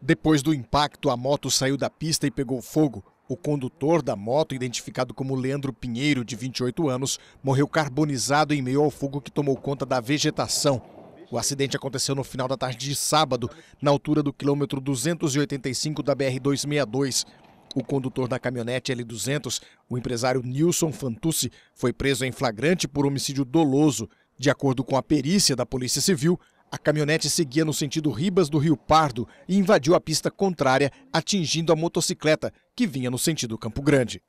Depois do impacto, a moto saiu da pista e pegou fogo. O condutor da moto, identificado como Leandro Pinheiro, de 28 anos, morreu carbonizado em meio ao fogo que tomou conta da vegetação. O acidente aconteceu no final da tarde de sábado, na altura do quilômetro 285 da BR-262. O condutor da caminhonete L200, o empresário Nilson Fantucci, foi preso em flagrante por homicídio doloso. De acordo com a perícia da Polícia Civil, a caminhonete seguia no sentido Ribas do Rio Pardo e invadiu a pista contrária, atingindo a motocicleta, que vinha no sentido Campo Grande.